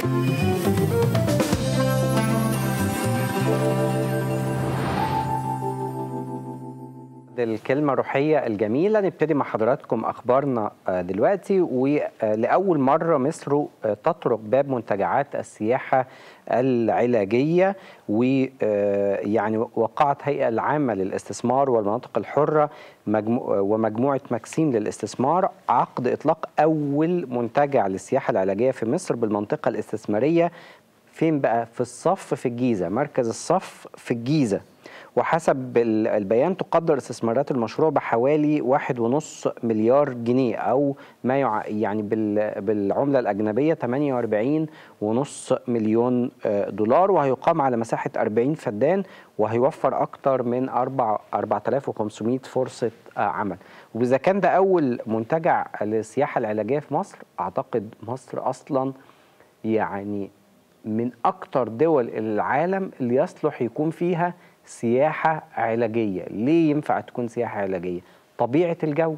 Thank you. الكلمة الروحية الجميلة نبتدي مع حضراتكم أخبارنا آه، دلوقتي ولأول مرة مصر آه، تطرق باب منتجعات السياحة العلاجية ويعني آه، وقعت هيئة العامة للاستثمار والمناطق الحرة ومجموعة ماكسيم للاستثمار عقد إطلاق أول منتجع للسياحة العلاجية في مصر بالمنطقة الاستثمارية فين بقى؟ في الصف في الجيزة مركز الصف في الجيزة وحسب البيان تقدر استثمارات المشروع بحوالي 1.5 مليار جنيه أو ما يعني بالعملة الأجنبية 48.5 مليون آه، دولار وهيقام على مساحة 40 فدان وهيوفر أكثر من 4500 فرصة آه، عمل وإذا كان ده أول منتجع للسياحة العلاجية في مصر أعتقد مصر أصلا يعني من أكثر دول العالم اللي يصلح يكون فيها سياحة علاجية ليه ينفع تكون سياحة علاجية؟ طبيعة الجو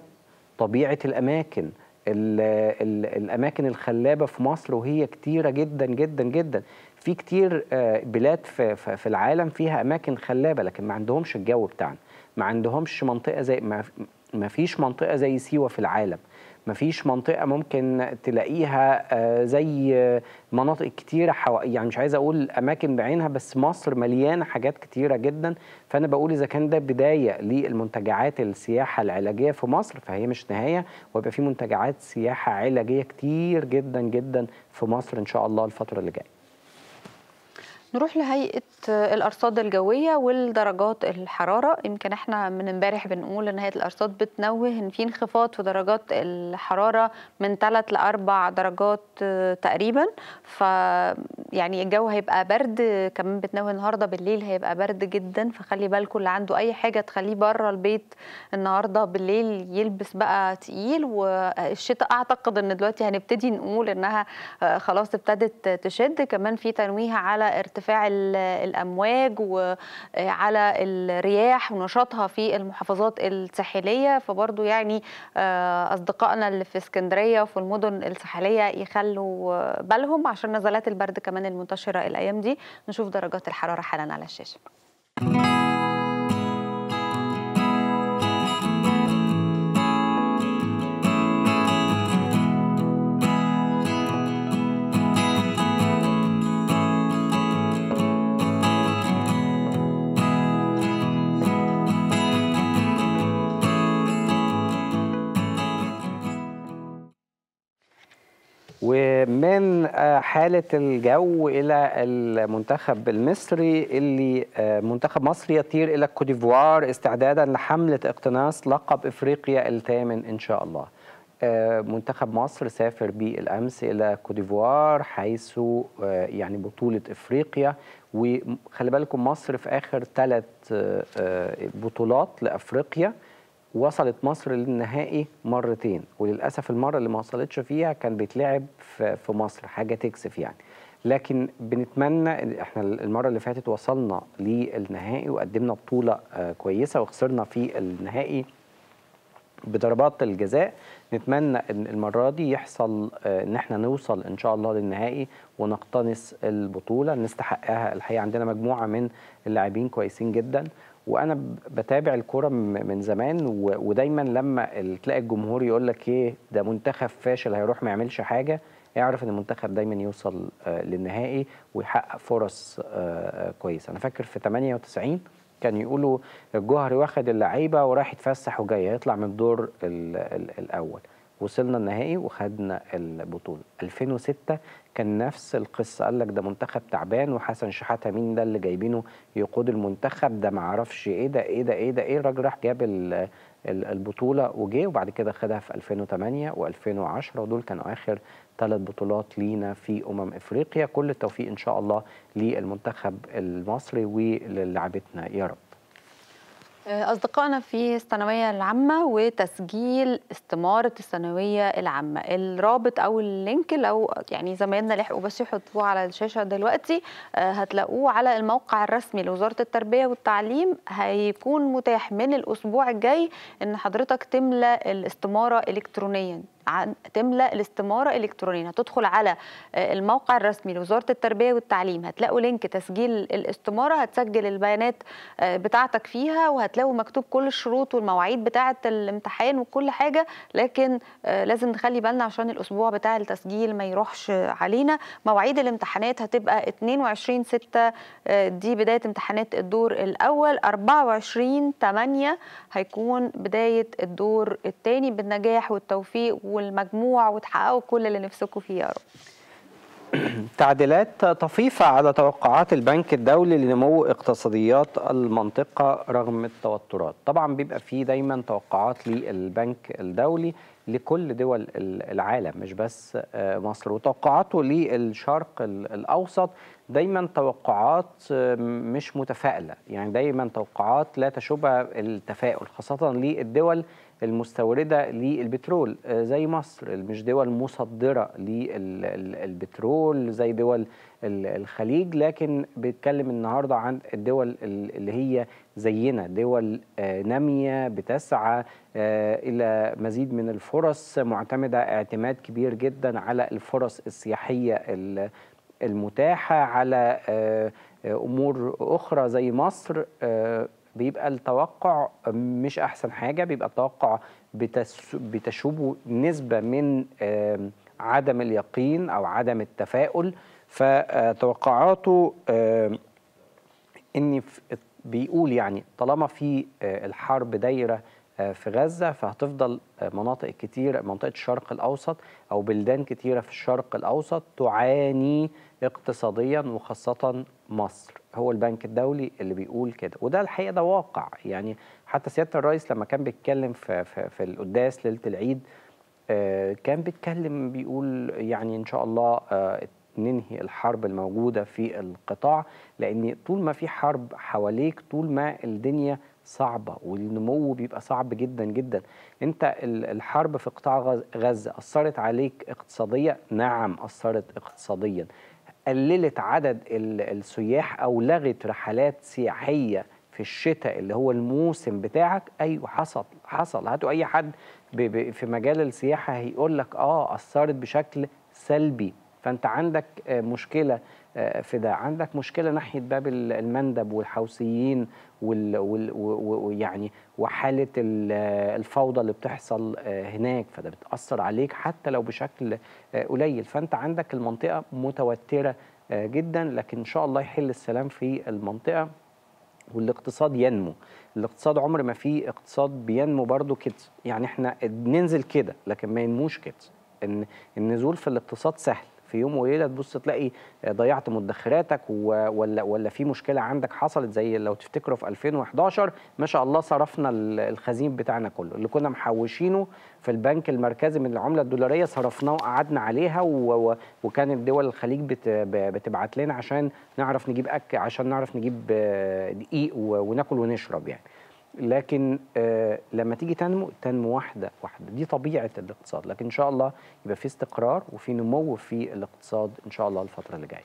طبيعة الأماكن الـ الـ الأماكن الخلابة في مصر وهي كتيرة جدا جدا جدا في كتير آه، بلاد في العالم فيها أماكن خلابة لكن ما عندهمش الجو بتاعنا ما عندهمش منطقة زي ما فيش منطقة زي سيوة في العالم مفيش منطقه ممكن تلاقيها آه، زي مناطق كتيره حو... يعني مش عايز اقول اماكن بعينها بس مصر مليانه حاجات كتيره جدا فانا بقول اذا كان ده بدايه للمنتجعات السياحه العلاجيه في مصر فهي مش نهايه ويبقى في منتجعات سياحه علاجيه كتير جدا جدا في مصر ان شاء الله الفتره اللي جايه نروح لهيئه الارصاد الجويه والدرجات الحراره يمكن احنا من امبارح بنقول ان هيئه الارصاد بتنوه ان في انخفاض في درجات الحراره من 3 ل 4 درجات آه، تقريبا ف يعني الجو هيبقى برد كمان بتنوه النهارده بالليل هيبقى برد جدا فخلي بالكم اللي عنده اي حاجه تخليه بره البيت النهارده بالليل يلبس بقى تقيل والشتاء اعتقد ان دلوقتي هنبتدي نقول انها آه، خلاص ابتدت تشد كمان في تنويه على ارتفاع ارتفاع الامواج وعلى الرياح ونشاطها في المحافظات الساحليه فبرضه يعني آه، اصدقائنا اللي في اسكندريه وفي المدن الساحليه يخلوا بالهم عشان نزلات البرد كمان المنتشره الايام دي نشوف درجات الحراره حالا على الشاشه من آه، حالة الجو إلى المنتخب المصري اللي آه، منتخب مصر يطير إلى الكوديفوار استعدادا لحملة اقتناص لقب إفريقيا الثامن إن شاء الله آه، منتخب مصر سافر بالامس الى كوديفوار حيث يعني بطوله افريقيا وخلي بالكم مصر في اخر ثلاث بطولات لافريقيا وصلت مصر للنهائي مرتين وللاسف المره اللي ما وصلتش فيها كان بيتلعب في مصر حاجه تكسف يعني لكن بنتمنى احنا المره اللي فاتت وصلنا للنهائي وقدمنا بطوله آه، كويسه وخسرنا في النهائي بضربات الجزاء نتمنى ان المره دي يحصل آه، ان احنا نوصل ان شاء الله للنهائي ونقتنص البطوله نستحقها الحقيقه عندنا مجموعه من اللاعبين كويسين جدا وانا بتابع الكوره من زمان ودايما لما تلاقي الجمهور يقول لك ايه ده منتخب فاشل هيروح ما يعملش حاجه اعرف ان المنتخب دايما يوصل آه، للنهائي ويحقق فرص آه، آه، كويسه انا فاكر في 98 كان يقولوا الجوهري واخد اللعيبه وراح يتفسح وجاي هيطلع من الدور الاول وصلنا النهائي وخدنا البطوله 2006 كان نفس القصه قال لك ده منتخب تعبان وحسن شحاته مين ده اللي جايبينه يقود المنتخب ده ما عرفش ايه ده ايه ده ايه ده ايه الراجل راح جاب البطوله وجه وبعد كده خدها في 2008 و2010 ودول كانوا اخر ثلاث بطولات لينا في امم افريقيا كل التوفيق ان شاء الله للمنتخب المصري وللاعبتنا يا رب آه، أصدقائنا في الثانوية العامة وتسجيل استمارة الثانوية العامة الرابط أو اللينك لو يعني زمايلنا لحقوا بس يحطوه على الشاشة دلوقتي آه، هتلاقوه على الموقع الرسمي لوزارة التربية والتعليم هيكون متاح من الأسبوع الجاي إن حضرتك تملى الاستمارة إلكترونيا تملأ الاستمارة الالكترونيه هتدخل على آه، الموقع الرسمي لوزارة التربية والتعليم هتلاقوا لينك تسجيل الاستمارة هتسجل البيانات آه، بتاعتك فيها وهتلاقوا مكتوب كل الشروط والمواعيد بتاعة الامتحان وكل حاجة لكن آه، لازم نخلي بالنا عشان الأسبوع بتاع التسجيل ما يروحش علينا مواعيد الامتحانات هتبقى 22 6 دي بداية امتحانات الدور الأول 24 8 هيكون بداية الدور الثاني بالنجاح والتوفيق والمجموع وتحققوا كل اللي نفسكم فيه يا رب تعديلات طفيفة على توقعات البنك الدولي لنمو اقتصاديات المنطقة رغم التوترات طبعا بيبقى فيه دايما توقعات للبنك الدولي لكل دول العالم مش بس آه، مصر وتوقعاته للشرق الأوسط دايما توقعات آه، مش متفائلة يعني دايما توقعات لا تشبه التفاؤل خاصة للدول المستوردة للبترول آه، زي مصر مش دول مصدرة للبترول زي دول الخليج لكن بيتكلم النهارده عن الدول اللي هي زينا دول آه، ناميه بتسعى آه، الى مزيد من الفرص معتمده اعتماد كبير جدا على الفرص السياحيه المتاحه على آه، امور اخرى زي مصر بيبقى التوقع مش احسن حاجه بيبقى التوقع بتشوبه نسبه من عدم اليقين او عدم التفاؤل فتوقعاته آه، ان بيقول يعني طالما في آه، الحرب دايره آه، في غزه فهتفضل مناطق كتير منطقه الشرق الاوسط او بلدان كتيره في الشرق الاوسط تعاني اقتصاديا وخاصه مصر هو البنك الدولي اللي بيقول كده وده الحقيقه ده واقع يعني حتى سياده الرئيس لما كان بيتكلم في في, في القداس ليله العيد كان بيتكلم بيقول يعني ان شاء الله ننهي الحرب الموجودة في القطاع لأن طول ما في حرب حواليك طول ما الدنيا صعبة والنمو بيبقى صعب جدا جدا انت الحرب في قطاع غزة أثرت عليك اقتصاديا نعم أثرت اقتصاديا قللت عدد السياح أو لغت رحلات سياحية في الشتاء اللي هو الموسم بتاعك ايوه حصل حصل هاتوا اي حد في مجال السياحه هيقول لك اه اثرت بشكل سلبي فانت عندك آه، مشكله آه، في ده عندك مشكله ناحيه باب المندب والحوثيين ويعني وحاله آه، الفوضى اللي بتحصل هناك فده بتاثر عليك حتى لو بشكل قليل فانت عندك المنطقه متوتره جدا لكن ان شاء الله يحل السلام في المنطقه والاقتصاد ينمو الاقتصاد عمر ما في اقتصاد بينمو برضو كده يعني احنا ننزل كده لكن ما ينموش كده ان النزول في الاقتصاد سهل في يوم وليله تبص تلاقي ضيعت مدخراتك ولا ولا في مشكله عندك حصلت زي لو تفتكروا في 2011 ما شاء الله صرفنا الخزين بتاعنا كله اللي كنا محوشينه في البنك المركزي من العمله الدولاريه صرفناه وقعدنا عليها وكان الدول الخليج بتبعت لنا عشان نعرف نجيب اكل عشان نعرف نجيب آه، دقيق وناكل ونشرب يعني لكن آه، لما تيجي تنمو تنمو واحده واحده دي طبيعه الاقتصاد لكن ان شاء الله يبقى في استقرار وفي نمو في الاقتصاد ان شاء الله الفتره اللي جايه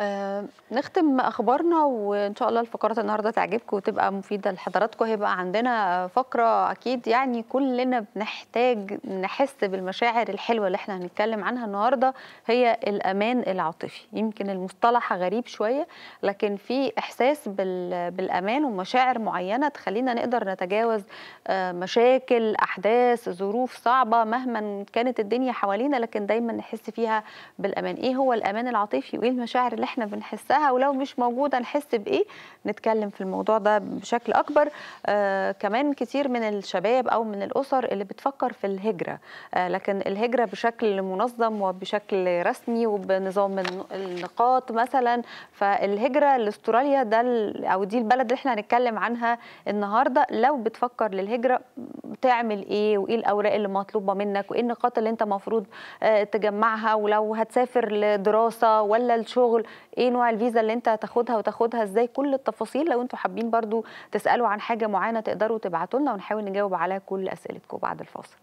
آه نختم اخبارنا وان شاء الله الفقرات النهارده تعجبكم وتبقى مفيده لحضراتكم هيبقى عندنا فقره اكيد يعني كلنا بنحتاج نحس بالمشاعر الحلوه اللي احنا هنتكلم عنها النهارده هي الامان العاطفي يمكن المصطلح غريب شويه لكن في احساس بالامان ومشاعر معينه تخلينا نقدر نتجاوز آه، مشاكل احداث ظروف صعبه مهما كانت الدنيا حوالينا لكن دايما نحس فيها بالامان ايه هو الامان العاطفي وايه المشاعر اللي احنا بنحسها ولو مش موجوده نحس بايه نتكلم في الموضوع ده بشكل اكبر آه كمان كتير من الشباب او من الاسر اللي بتفكر في الهجره آه لكن الهجره بشكل منظم وبشكل رسمي وبنظام النقاط مثلا فالهجره لاستراليا ده او دي البلد اللي احنا هنتكلم عنها النهارده لو بتفكر للهجره تعمل ايه وايه الاوراق اللي مطلوبه منك وايه النقاط اللي انت المفروض آه، تجمعها ولو هتسافر لدراسه ولا لشغل ايه نوع الفيزا اللي انت هتاخدها وتاخدها ازاي كل التفاصيل لو انتوا حابين برضو تسالوا عن حاجه معينه تقدروا تبعتوا لنا ونحاول نجاوب على كل اسئلتكم بعد الفاصل